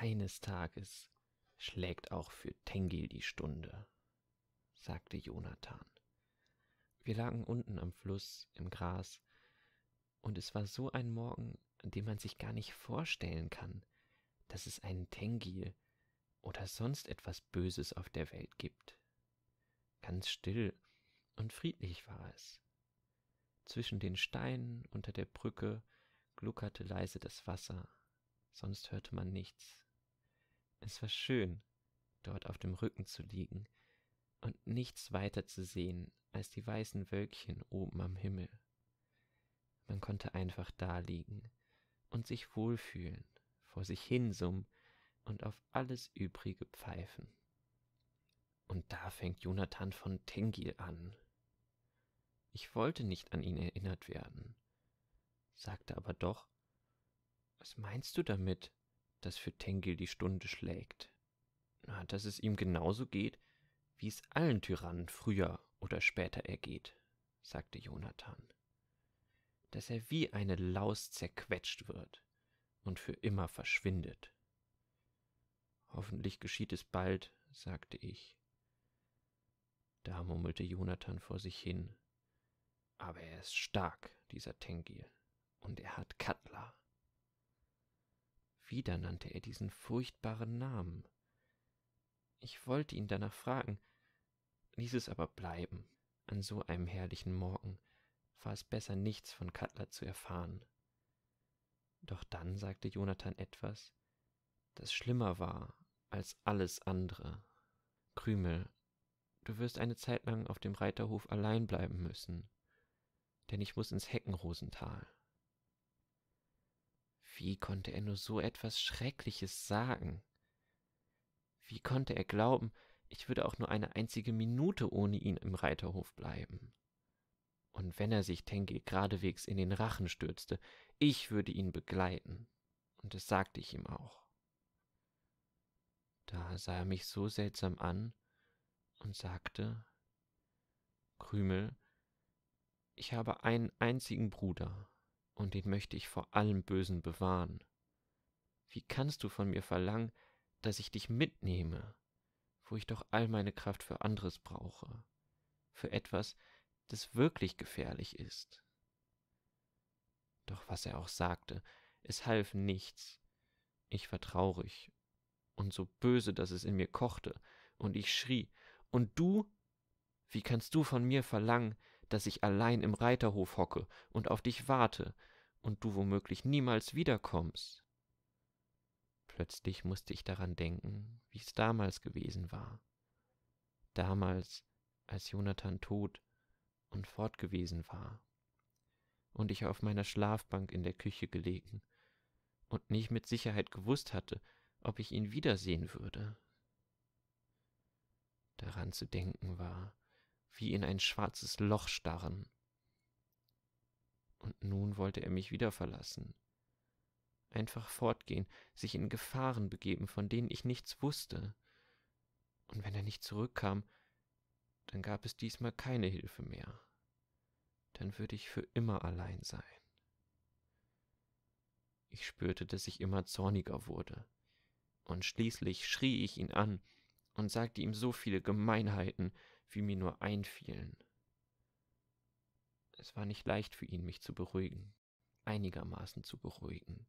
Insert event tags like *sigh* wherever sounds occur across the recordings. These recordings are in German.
Eines Tages schlägt auch für Tengil die Stunde, sagte Jonathan. Wir lagen unten am Fluss im Gras, und es war so ein Morgen, an dem man sich gar nicht vorstellen kann, dass es einen Tengil oder sonst etwas Böses auf der Welt gibt. Ganz still und friedlich war es. Zwischen den Steinen unter der Brücke gluckerte leise das Wasser, sonst hörte man nichts. Es war schön, dort auf dem Rücken zu liegen und nichts weiter zu sehen als die weißen Wölkchen oben am Himmel. Man konnte einfach da liegen und sich wohlfühlen, vor sich hinsummen und auf alles Übrige pfeifen. Und da fängt Jonathan von Tengil an. Ich wollte nicht an ihn erinnert werden, sagte aber doch, was meinst du damit? dass für Tengil die Stunde schlägt. Dass es ihm genauso geht, wie es allen Tyrannen früher oder später ergeht, sagte Jonathan. Dass er wie eine Laus zerquetscht wird und für immer verschwindet. Hoffentlich geschieht es bald, sagte ich. Da murmelte Jonathan vor sich hin. Aber er ist stark, dieser Tengil, und er hat Katla. Wieder nannte er diesen furchtbaren Namen. Ich wollte ihn danach fragen, ließ es aber bleiben. An so einem herrlichen Morgen war es besser, nichts von Cutler zu erfahren. Doch dann sagte Jonathan etwas, das schlimmer war als alles andere. Krümel, du wirst eine Zeit lang auf dem Reiterhof allein bleiben müssen, denn ich muss ins Heckenrosental. Wie konnte er nur so etwas Schreckliches sagen? Wie konnte er glauben, ich würde auch nur eine einzige Minute ohne ihn im Reiterhof bleiben? Und wenn er sich Tenge geradewegs in den Rachen stürzte, ich würde ihn begleiten. Und das sagte ich ihm auch. Da sah er mich so seltsam an und sagte, Krümel, ich habe einen einzigen Bruder, und den möchte ich vor allem Bösen bewahren. Wie kannst du von mir verlangen, dass ich dich mitnehme, wo ich doch all meine Kraft für anderes brauche, für etwas, das wirklich gefährlich ist? Doch was er auch sagte, es half nichts. Ich war traurig und so böse, dass es in mir kochte, und ich schrie, und du? Wie kannst du von mir verlangen, dass ich allein im Reiterhof hocke und auf dich warte, und du womöglich niemals wiederkommst. Plötzlich musste ich daran denken, wie es damals gewesen war. Damals, als Jonathan tot und fortgewesen war. Und ich auf meiner Schlafbank in der Küche gelegen und nicht mit Sicherheit gewusst hatte, ob ich ihn wiedersehen würde. Daran zu denken war, wie in ein schwarzes Loch starren und nun wollte er mich wieder verlassen. Einfach fortgehen, sich in Gefahren begeben, von denen ich nichts wusste. Und wenn er nicht zurückkam, dann gab es diesmal keine Hilfe mehr. Dann würde ich für immer allein sein. Ich spürte, dass ich immer zorniger wurde. Und schließlich schrie ich ihn an und sagte ihm so viele Gemeinheiten, wie mir nur einfielen. Es war nicht leicht für ihn, mich zu beruhigen, einigermaßen zu beruhigen.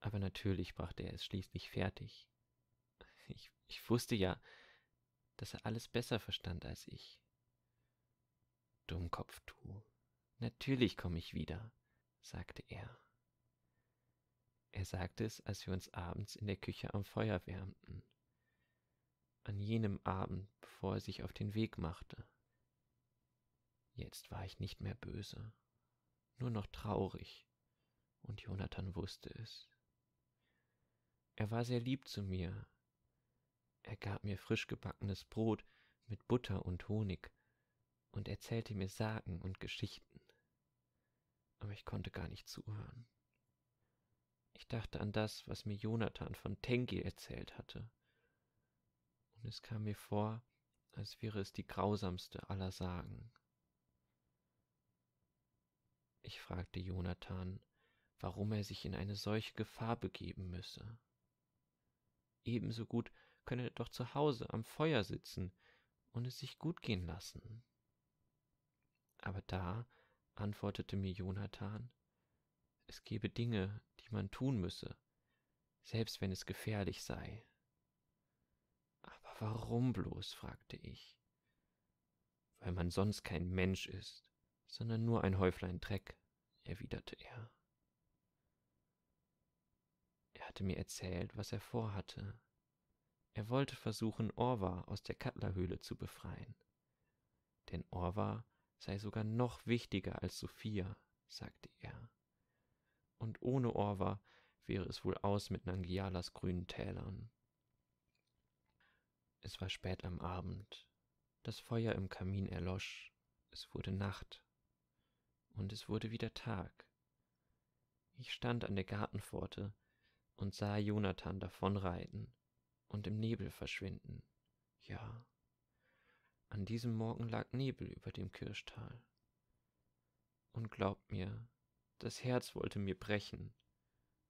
Aber natürlich brachte er es schließlich fertig. Ich, ich wusste ja, dass er alles besser verstand als ich. Dummkopf, du. Natürlich komme ich wieder, sagte er. Er sagte es, als wir uns abends in der Küche am Feuer wärmten. An jenem Abend, bevor er sich auf den Weg machte. Jetzt war ich nicht mehr böse, nur noch traurig, und Jonathan wusste es. Er war sehr lieb zu mir. Er gab mir frisch gebackenes Brot mit Butter und Honig und erzählte mir Sagen und Geschichten. Aber ich konnte gar nicht zuhören. Ich dachte an das, was mir Jonathan von Tengi erzählt hatte. Und es kam mir vor, als wäre es die grausamste aller Sagen. Ich fragte Jonathan, warum er sich in eine solche Gefahr begeben müsse. Ebenso gut könne er doch zu Hause am Feuer sitzen und es sich gut gehen lassen. Aber da antwortete mir Jonathan, es gebe Dinge, die man tun müsse, selbst wenn es gefährlich sei. Aber warum bloß? fragte ich. Weil man sonst kein Mensch ist sondern nur ein Häuflein Dreck, erwiderte er. Er hatte mir erzählt, was er vorhatte. Er wollte versuchen, Orwa aus der Kattlerhöhle zu befreien. Denn Orwa sei sogar noch wichtiger als Sophia, sagte er. Und ohne Orwa wäre es wohl aus mit Nangialas grünen Tälern. Es war spät am Abend. Das Feuer im Kamin erlosch. Es wurde Nacht und es wurde wieder Tag. Ich stand an der Gartenpforte und sah Jonathan davonreiten und im Nebel verschwinden. Ja, an diesem Morgen lag Nebel über dem Kirschtal. Und glaubt mir, das Herz wollte mir brechen.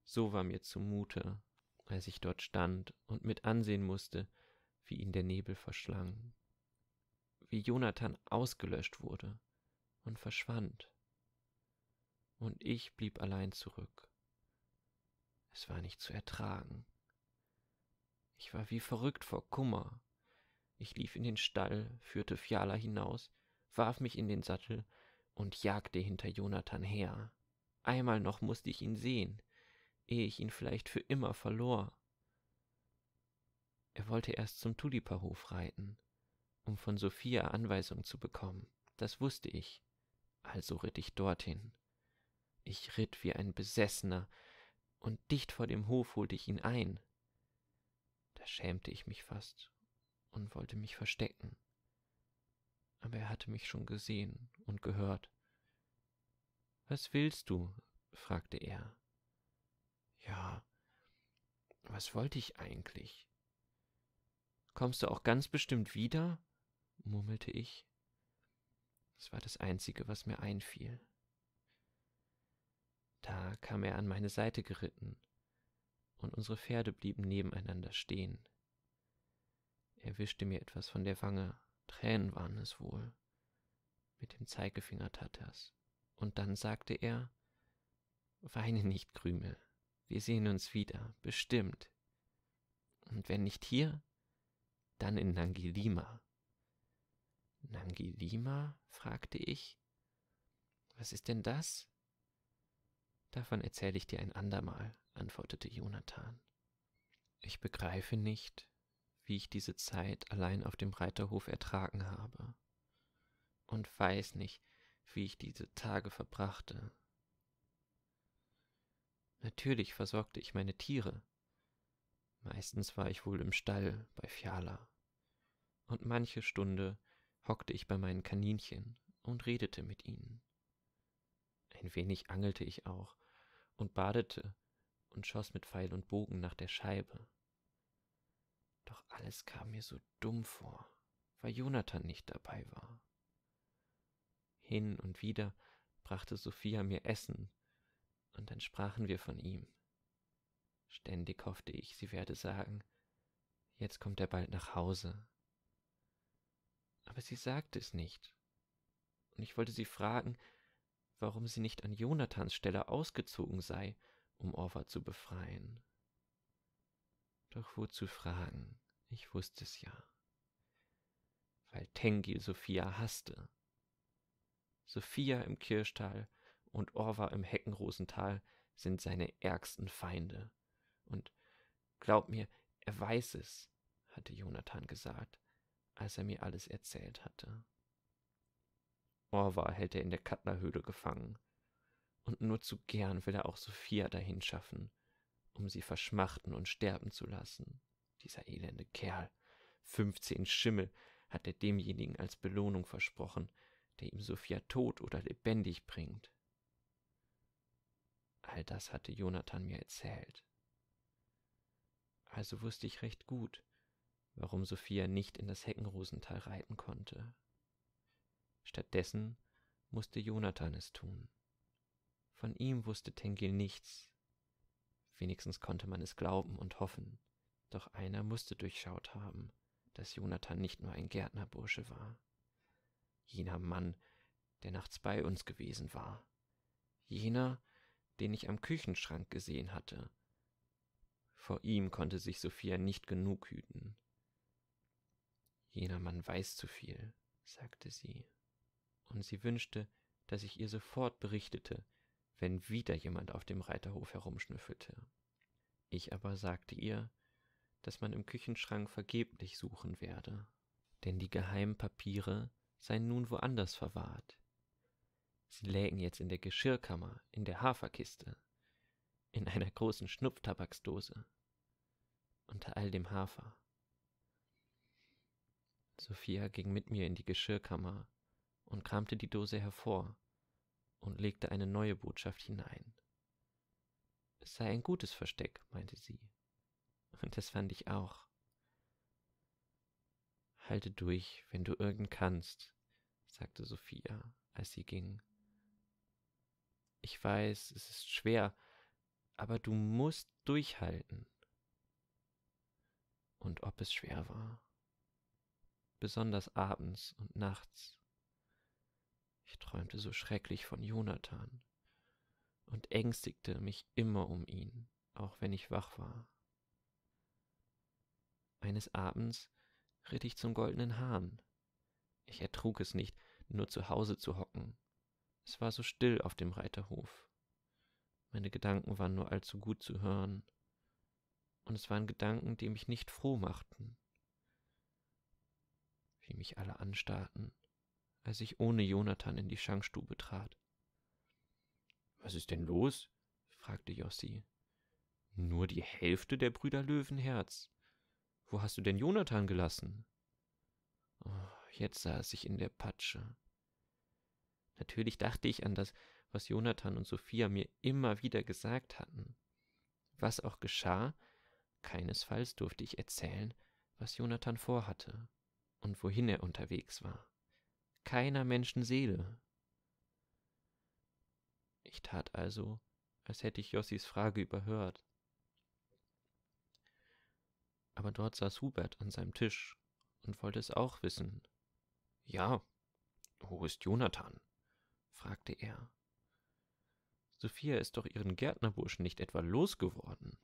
So war mir zumute, als ich dort stand und mit ansehen musste, wie ihn der Nebel verschlang, wie Jonathan ausgelöscht wurde und verschwand und ich blieb allein zurück. Es war nicht zu ertragen. Ich war wie verrückt vor Kummer. Ich lief in den Stall, führte Fiala hinaus, warf mich in den Sattel und jagte hinter Jonathan her. Einmal noch musste ich ihn sehen, ehe ich ihn vielleicht für immer verlor. Er wollte erst zum Tulipahof reiten, um von Sophia Anweisung zu bekommen. Das wusste ich. Also ritt ich dorthin ich ritt wie ein Besessener, und dicht vor dem Hof holte ich ihn ein. Da schämte ich mich fast und wollte mich verstecken, aber er hatte mich schon gesehen und gehört. Was willst du? fragte er. Ja, was wollte ich eigentlich? Kommst du auch ganz bestimmt wieder? murmelte ich. Es war das Einzige, was mir einfiel. Da kam er an meine Seite geritten, und unsere Pferde blieben nebeneinander stehen. Er wischte mir etwas von der Wange, Tränen waren es wohl, mit dem Zeigefinger tat er's, und dann sagte er Weine nicht, Krümel, wir sehen uns wieder, bestimmt. Und wenn nicht hier, dann in Nangilima. Nangilima? fragte ich. Was ist denn das? Davon erzähle ich dir ein andermal, antwortete Jonathan. Ich begreife nicht, wie ich diese Zeit allein auf dem Reiterhof ertragen habe, und weiß nicht, wie ich diese Tage verbrachte. Natürlich versorgte ich meine Tiere. Meistens war ich wohl im Stall bei Fiala, und manche Stunde hockte ich bei meinen Kaninchen und redete mit ihnen. Ein wenig angelte ich auch und badete und schoss mit Pfeil und Bogen nach der Scheibe. Doch alles kam mir so dumm vor, weil Jonathan nicht dabei war. Hin und wieder brachte Sophia mir Essen, und dann sprachen wir von ihm. Ständig hoffte ich, sie werde sagen, jetzt kommt er bald nach Hause. Aber sie sagte es nicht, und ich wollte sie fragen, warum sie nicht an Jonathans Stelle ausgezogen sei, um Orva zu befreien. Doch wozu fragen? Ich wusste es ja. Weil Tengi Sophia hasste. Sophia im Kirschtal und Orva im Heckenrosental sind seine ärgsten Feinde. Und glaub mir, er weiß es, hatte Jonathan gesagt, als er mir alles erzählt hatte. Orvar hält er in der Kattlerhöhle gefangen. Und nur zu gern will er auch Sophia dahin schaffen, um sie verschmachten und sterben zu lassen. Dieser elende Kerl. Fünfzehn Schimmel hat er demjenigen als Belohnung versprochen, der ihm Sophia tot oder lebendig bringt. All das hatte Jonathan mir erzählt. Also wusste ich recht gut, warum Sophia nicht in das Heckenrosental reiten konnte. Stattdessen musste Jonathan es tun. Von ihm wusste Tengil nichts. Wenigstens konnte man es glauben und hoffen. Doch einer musste durchschaut haben, dass Jonathan nicht nur ein Gärtnerbursche war. Jener Mann, der nachts bei uns gewesen war. Jener, den ich am Küchenschrank gesehen hatte. Vor ihm konnte sich Sophia nicht genug hüten. Jener Mann weiß zu viel, sagte sie und sie wünschte, dass ich ihr sofort berichtete, wenn wieder jemand auf dem Reiterhof herumschnüffelte. Ich aber sagte ihr, dass man im Küchenschrank vergeblich suchen werde, denn die geheimen Papiere seien nun woanders verwahrt. Sie lägen jetzt in der Geschirrkammer, in der Haferkiste, in einer großen Schnupftabaksdose, unter all dem Hafer. Sophia ging mit mir in die Geschirrkammer und kramte die Dose hervor und legte eine neue Botschaft hinein. Es sei ein gutes Versteck, meinte sie. Und das fand ich auch. Halte durch, wenn du irgend kannst, sagte Sophia, als sie ging. Ich weiß, es ist schwer, aber du musst durchhalten. Und ob es schwer war. Besonders abends und nachts ich träumte so schrecklich von Jonathan und ängstigte mich immer um ihn, auch wenn ich wach war. Eines Abends ritt ich zum goldenen Hahn. Ich ertrug es nicht, nur zu Hause zu hocken. Es war so still auf dem Reiterhof. Meine Gedanken waren nur allzu gut zu hören, und es waren Gedanken, die mich nicht froh machten. Wie mich alle anstarrten, als ich ohne Jonathan in die Schankstube trat. Was ist denn los? fragte Jossi. Nur die Hälfte der Brüder Löwenherz. Wo hast du denn Jonathan gelassen? Oh, jetzt saß ich in der Patsche. Natürlich dachte ich an das, was Jonathan und Sophia mir immer wieder gesagt hatten. Was auch geschah, keinesfalls durfte ich erzählen, was Jonathan vorhatte und wohin er unterwegs war keiner Menschenseele. Ich tat also, als hätte ich Jossis Frage überhört. Aber dort saß Hubert an seinem Tisch und wollte es auch wissen. Ja, wo ist Jonathan? fragte er. Sophia ist doch ihren Gärtnerburschen nicht etwa losgeworden.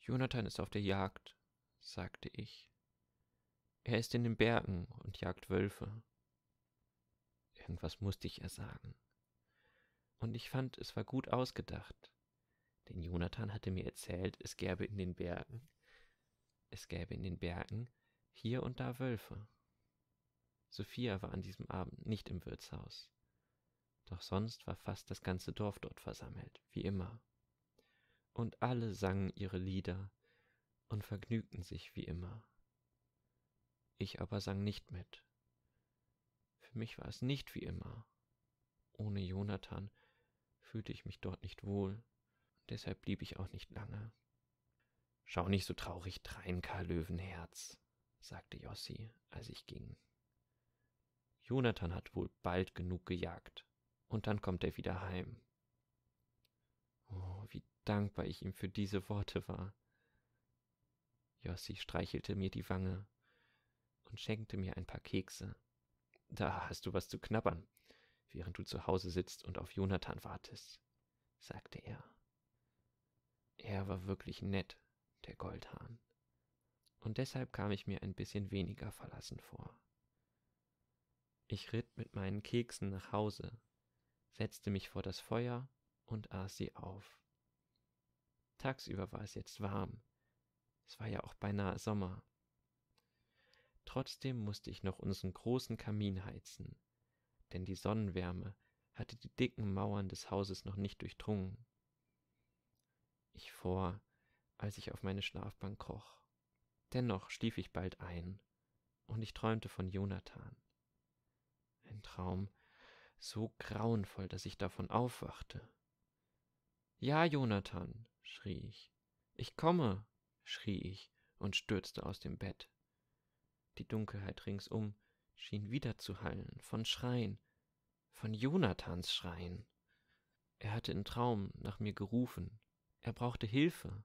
Jonathan ist auf der Jagd, sagte ich. Er ist in den Bergen und jagt Wölfe. Irgendwas musste ich ihr sagen. Und ich fand, es war gut ausgedacht. Denn Jonathan hatte mir erzählt, es gäbe in den Bergen, es gäbe in den Bergen hier und da Wölfe. Sophia war an diesem Abend nicht im Wirtshaus. Doch sonst war fast das ganze Dorf dort versammelt, wie immer. Und alle sangen ihre Lieder und vergnügten sich wie immer. Ich aber sang nicht mit. Für mich war es nicht wie immer. Ohne Jonathan fühlte ich mich dort nicht wohl, deshalb blieb ich auch nicht lange. Schau nicht so traurig drein, Karl Löwenherz, sagte Jossi, als ich ging. Jonathan hat wohl bald genug gejagt, und dann kommt er wieder heim. Oh, wie dankbar ich ihm für diese Worte war. Jossi streichelte mir die Wange und schenkte mir ein paar Kekse. Da hast du was zu knabbern, während du zu Hause sitzt und auf Jonathan wartest, sagte er. Er war wirklich nett, der Goldhahn. Und deshalb kam ich mir ein bisschen weniger verlassen vor. Ich ritt mit meinen Keksen nach Hause, setzte mich vor das Feuer und aß sie auf. Tagsüber war es jetzt warm. Es war ja auch beinahe Sommer. Trotzdem musste ich noch unseren großen Kamin heizen, denn die Sonnenwärme hatte die dicken Mauern des Hauses noch nicht durchdrungen. Ich fror, als ich auf meine Schlafbank kroch. Dennoch schlief ich bald ein, und ich träumte von Jonathan. Ein Traum so grauenvoll, dass ich davon aufwachte. Ja, Jonathan, schrie ich. Ich komme, schrie ich und stürzte aus dem Bett. Die Dunkelheit ringsum schien wieder zu hallen von Schreien, von Jonathans Schreien. Er hatte im Traum nach mir gerufen. Er brauchte Hilfe.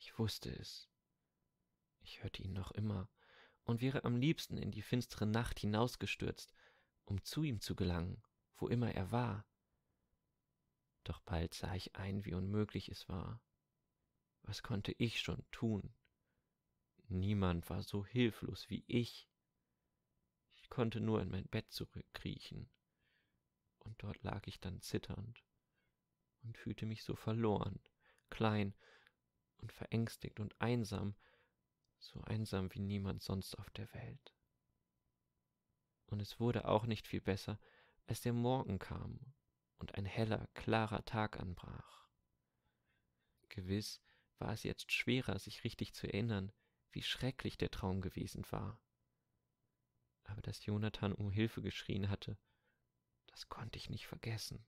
Ich wusste es. Ich hörte ihn noch immer und wäre am liebsten in die finstere Nacht hinausgestürzt, um zu ihm zu gelangen, wo immer er war. Doch bald sah ich ein, wie unmöglich es war. Was konnte ich schon tun? niemand war so hilflos wie ich. Ich konnte nur in mein Bett zurückkriechen, und dort lag ich dann zitternd und fühlte mich so verloren, klein und verängstigt und einsam, so einsam wie niemand sonst auf der Welt. Und es wurde auch nicht viel besser, als der Morgen kam und ein heller, klarer Tag anbrach. Gewiss war es jetzt schwerer, sich richtig zu erinnern, wie schrecklich der Traum gewesen war. Aber dass Jonathan um Hilfe geschrien hatte, das konnte ich nicht vergessen.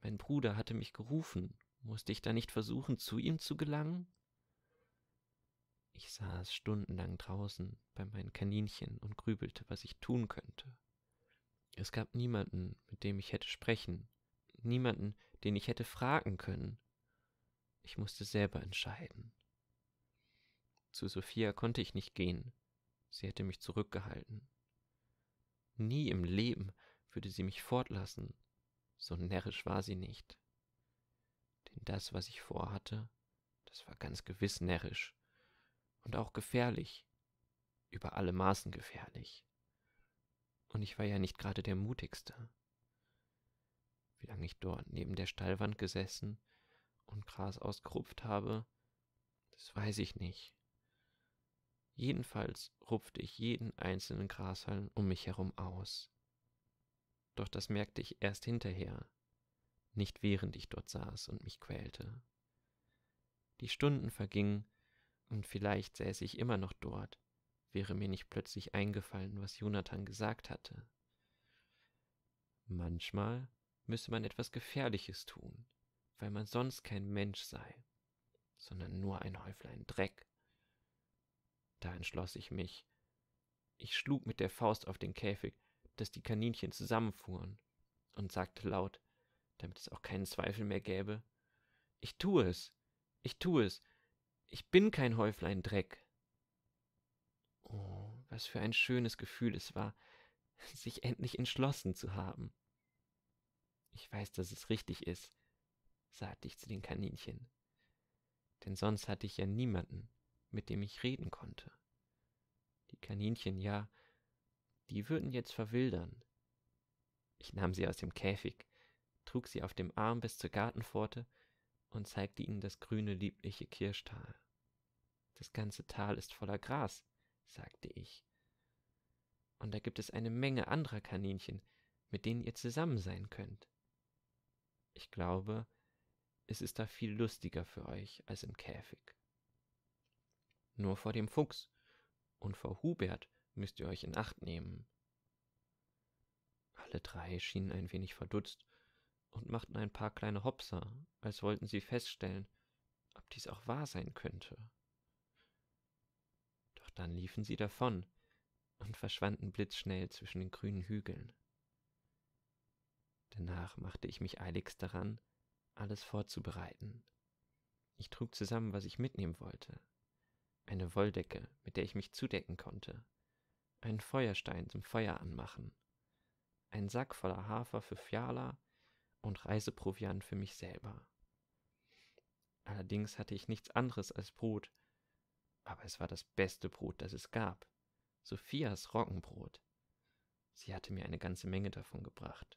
Mein Bruder hatte mich gerufen, musste ich da nicht versuchen, zu ihm zu gelangen? Ich saß stundenlang draußen bei meinen Kaninchen und grübelte, was ich tun könnte. Es gab niemanden, mit dem ich hätte sprechen, niemanden, den ich hätte fragen können. Ich musste selber entscheiden. Zu Sophia konnte ich nicht gehen. Sie hätte mich zurückgehalten. Nie im Leben würde sie mich fortlassen. So närrisch war sie nicht. Denn das, was ich vorhatte, das war ganz gewiss närrisch und auch gefährlich, über alle Maßen gefährlich. Und ich war ja nicht gerade der mutigste. Wie lange ich dort neben der Stallwand gesessen und Gras ausgerupft habe, das weiß ich nicht. Jedenfalls rupfte ich jeden einzelnen Grashalm um mich herum aus. Doch das merkte ich erst hinterher, nicht während ich dort saß und mich quälte. Die Stunden vergingen, und vielleicht säße ich immer noch dort, wäre mir nicht plötzlich eingefallen, was Jonathan gesagt hatte. Manchmal müsse man etwas Gefährliches tun, weil man sonst kein Mensch sei, sondern nur ein Häuflein Dreck da entschloss ich mich. Ich schlug mit der Faust auf den Käfig, daß die Kaninchen zusammenfuhren, und sagte laut, damit es auch keinen Zweifel mehr gäbe: Ich tue es! Ich tue es! Ich bin kein Häuflein Dreck! Oh, was für ein schönes Gefühl es war, *laughs* sich endlich entschlossen zu haben! Ich weiß, dass es richtig ist, sagte ich zu den Kaninchen, denn sonst hatte ich ja niemanden, mit dem ich reden konnte. Die Kaninchen, ja, die würden jetzt verwildern. Ich nahm sie aus dem Käfig, trug sie auf dem Arm bis zur Gartenpforte und zeigte ihnen das grüne, liebliche Kirschtal. Das ganze Tal ist voller Gras, sagte ich. Und da gibt es eine Menge anderer Kaninchen, mit denen ihr zusammen sein könnt. Ich glaube, es ist da viel lustiger für euch als im Käfig nur vor dem Fuchs, und vor Hubert müsst ihr euch in Acht nehmen. Alle drei schienen ein wenig verdutzt und machten ein paar kleine Hopser, als wollten sie feststellen, ob dies auch wahr sein könnte. Doch dann liefen sie davon und verschwanden blitzschnell zwischen den grünen Hügeln. Danach machte ich mich eiligst daran, alles vorzubereiten. Ich trug zusammen, was ich mitnehmen wollte, eine Wolldecke, mit der ich mich zudecken konnte, einen Feuerstein zum Feuer anmachen, einen Sack voller Hafer für Fiala und Reiseproviant für mich selber. Allerdings hatte ich nichts anderes als Brot, aber es war das beste Brot, das es gab, Sophias Roggenbrot. Sie hatte mir eine ganze Menge davon gebracht,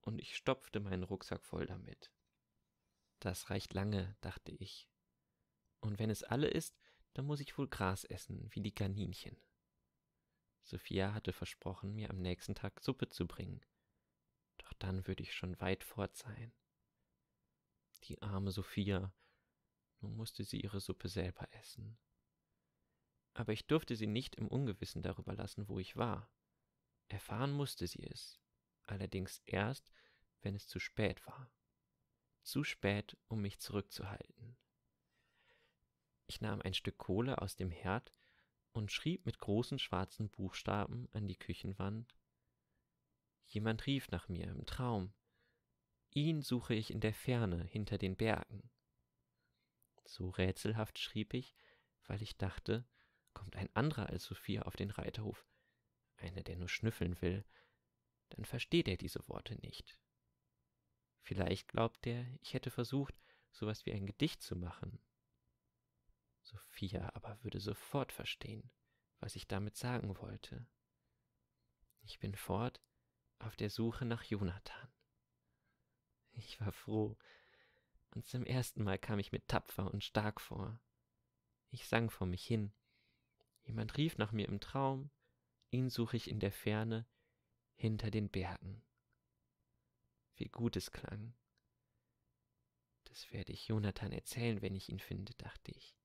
und ich stopfte meinen Rucksack voll damit. Das reicht lange, dachte ich. Und wenn es alle ist, dann muss ich wohl Gras essen, wie die Kaninchen. Sophia hatte versprochen, mir am nächsten Tag Suppe zu bringen. Doch dann würde ich schon weit fort sein. Die arme Sophia. Nun musste sie ihre Suppe selber essen. Aber ich durfte sie nicht im Ungewissen darüber lassen, wo ich war. Erfahren musste sie es, allerdings erst, wenn es zu spät war. Zu spät, um mich zurückzuhalten. Ich nahm ein Stück Kohle aus dem Herd und schrieb mit großen schwarzen Buchstaben an die Küchenwand: Jemand rief nach mir im Traum. Ihn suche ich in der Ferne hinter den Bergen. So rätselhaft schrieb ich, weil ich dachte, kommt ein anderer als Sophia auf den Reiterhof, einer, der nur schnüffeln will, dann versteht er diese Worte nicht. Vielleicht glaubt er, ich hätte versucht, sowas wie ein Gedicht zu machen, Sophia aber würde sofort verstehen, was ich damit sagen wollte. Ich bin fort auf der Suche nach Jonathan. Ich war froh, und zum ersten Mal kam ich mir tapfer und stark vor. Ich sang vor mich hin. Jemand rief nach mir im Traum, ihn suche ich in der Ferne, hinter den Bergen. Wie gut es klang. Das werde ich Jonathan erzählen, wenn ich ihn finde, dachte ich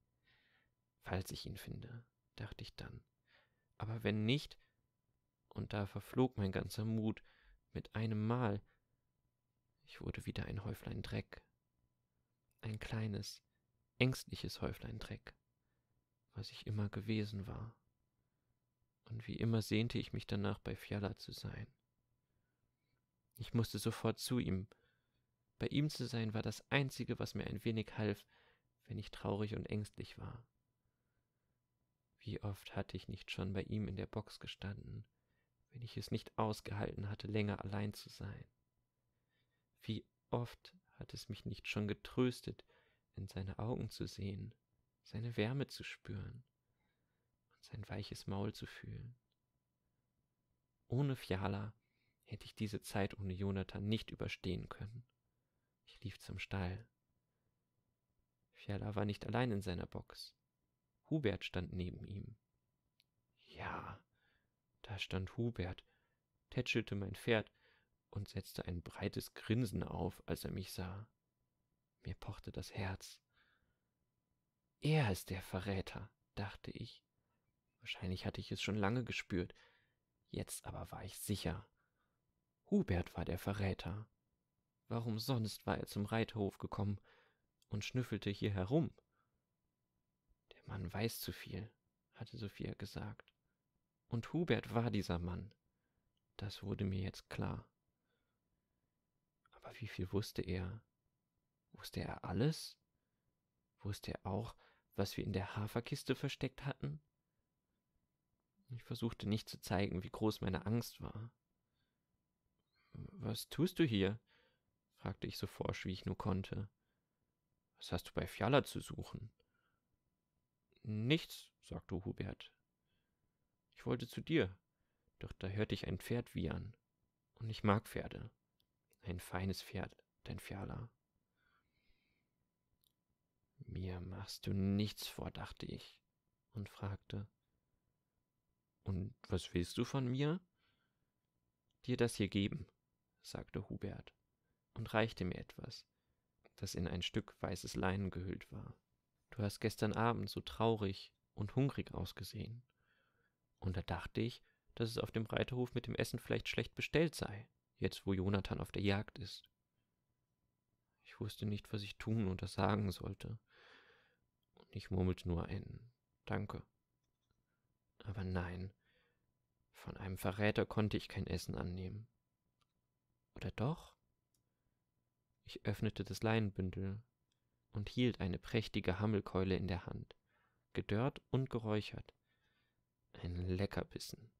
falls ich ihn finde, dachte ich dann. Aber wenn nicht, und da verflog mein ganzer Mut mit einem Mal, ich wurde wieder ein Häuflein Dreck. Ein kleines, ängstliches Häuflein Dreck, was ich immer gewesen war. Und wie immer sehnte ich mich danach, bei Fiala zu sein. Ich musste sofort zu ihm. Bei ihm zu sein war das Einzige, was mir ein wenig half, wenn ich traurig und ängstlich war. Wie oft hatte ich nicht schon bei ihm in der Box gestanden, wenn ich es nicht ausgehalten hatte, länger allein zu sein. Wie oft hat es mich nicht schon getröstet, in seine Augen zu sehen, seine Wärme zu spüren und sein weiches Maul zu fühlen. Ohne Fiala hätte ich diese Zeit ohne Jonathan nicht überstehen können. Ich lief zum Stall. Fiala war nicht allein in seiner Box. Hubert stand neben ihm. Ja, da stand Hubert, tätschelte mein Pferd und setzte ein breites Grinsen auf, als er mich sah. Mir pochte das Herz. Er ist der Verräter, dachte ich. Wahrscheinlich hatte ich es schon lange gespürt, jetzt aber war ich sicher. Hubert war der Verräter. Warum sonst war er zum Reiterhof gekommen und schnüffelte hier herum? Man weiß zu viel, hatte Sophia gesagt. Und Hubert war dieser Mann. Das wurde mir jetzt klar. Aber wie viel wusste er? Wusste er alles? Wusste er auch, was wir in der Haferkiste versteckt hatten? Ich versuchte nicht zu zeigen, wie groß meine Angst war. Was tust du hier? fragte ich so forsch, wie ich nur konnte. Was hast du bei Fiala zu suchen? Nichts, sagte Hubert. Ich wollte zu dir, doch da hörte ich ein Pferd wiehern. Und ich mag Pferde. Ein feines Pferd, dein Fiala. Mir machst du nichts vor, dachte ich und fragte. Und was willst du von mir? Dir das hier geben, sagte Hubert und reichte mir etwas, das in ein Stück weißes Leinen gehüllt war. Du hast gestern Abend so traurig und hungrig ausgesehen. Und da dachte ich, dass es auf dem Reiterhof mit dem Essen vielleicht schlecht bestellt sei, jetzt wo Jonathan auf der Jagd ist. Ich wusste nicht, was ich tun oder sagen sollte. Und ich murmelte nur ein Danke. Aber nein, von einem Verräter konnte ich kein Essen annehmen. Oder doch? Ich öffnete das Leinenbündel, und hielt eine prächtige Hammelkeule in der Hand, gedörrt und geräuchert. Ein Leckerbissen.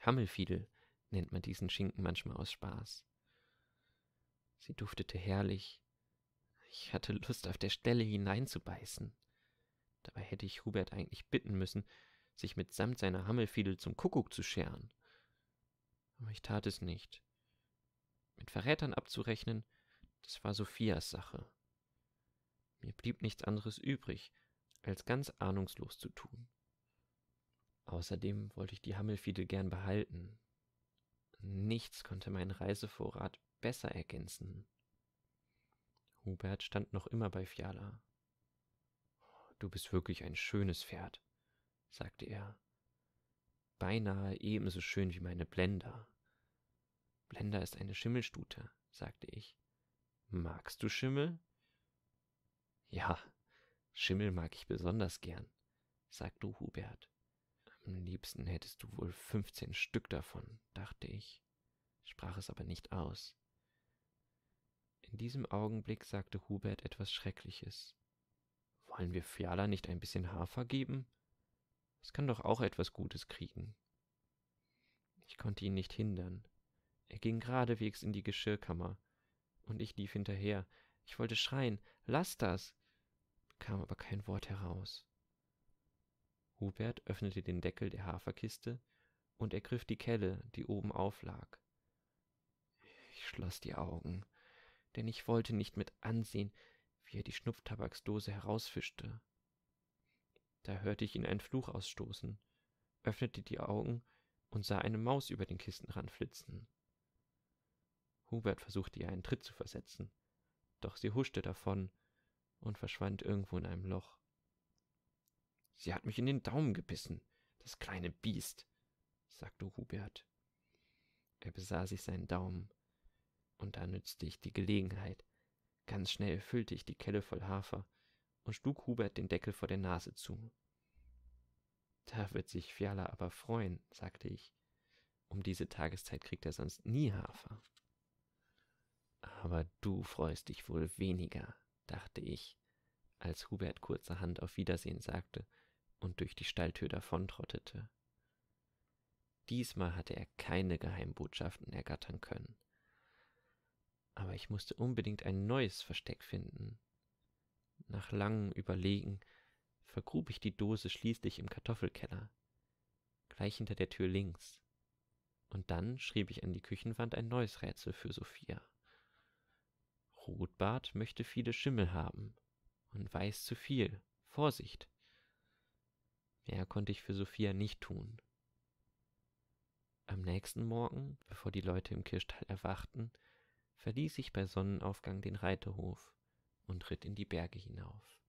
Hammelfiedel nennt man diesen Schinken manchmal aus Spaß. Sie duftete herrlich. Ich hatte Lust, auf der Stelle hineinzubeißen. Dabei hätte ich Hubert eigentlich bitten müssen, sich mitsamt seiner Hammelfiedel zum Kuckuck zu scheren. Aber ich tat es nicht. Mit Verrätern abzurechnen, das war Sophias Sache. Mir blieb nichts anderes übrig, als ganz ahnungslos zu tun. Außerdem wollte ich die Hammelfiedel gern behalten. Nichts konnte meinen Reisevorrat besser ergänzen. Hubert stand noch immer bei Fiala. Du bist wirklich ein schönes Pferd, sagte er. Beinahe ebenso schön wie meine Blender. Blender ist eine Schimmelstute, sagte ich. Magst du Schimmel? Ja, Schimmel mag ich besonders gern, sag du, Hubert. Am liebsten hättest du wohl fünfzehn Stück davon, dachte ich, sprach es aber nicht aus. In diesem Augenblick sagte Hubert etwas Schreckliches. Wollen wir Fiala nicht ein bisschen Hafer geben? Es kann doch auch etwas Gutes kriegen. Ich konnte ihn nicht hindern. Er ging geradewegs in die Geschirrkammer, und ich lief hinterher. Ich wollte schreien, lass das! kam aber kein Wort heraus. Hubert öffnete den Deckel der Haferkiste und ergriff die Kelle, die oben auflag. Ich schloss die Augen, denn ich wollte nicht mit ansehen, wie er die Schnupftabaksdose herausfischte. Da hörte ich ihn einen Fluch ausstoßen, öffnete die Augen und sah eine Maus über den Kistenrand flitzen. Hubert versuchte ihr einen Tritt zu versetzen, doch sie huschte davon und verschwand irgendwo in einem Loch. Sie hat mich in den Daumen gebissen, das kleine Biest, sagte Hubert. Er besah sich seinen Daumen, und da nützte ich die Gelegenheit. Ganz schnell füllte ich die Kelle voll Hafer und schlug Hubert den Deckel vor der Nase zu. Da wird sich Fiala aber freuen, sagte ich. Um diese Tageszeit kriegt er sonst nie Hafer. Aber du freust dich wohl weniger, dachte ich, als Hubert kurzerhand auf Wiedersehen sagte und durch die Stalltür davontrottete. Diesmal hatte er keine Geheimbotschaften ergattern können. Aber ich musste unbedingt ein neues Versteck finden. Nach langem Überlegen vergrub ich die Dose schließlich im Kartoffelkeller, gleich hinter der Tür links. Und dann schrieb ich an die Küchenwand ein neues Rätsel für Sophia. Rotbart möchte viele Schimmel haben und weiß zu viel. Vorsicht! Mehr konnte ich für Sophia nicht tun. Am nächsten Morgen, bevor die Leute im Kirchtal erwachten, verließ ich bei Sonnenaufgang den Reiterhof und ritt in die Berge hinauf.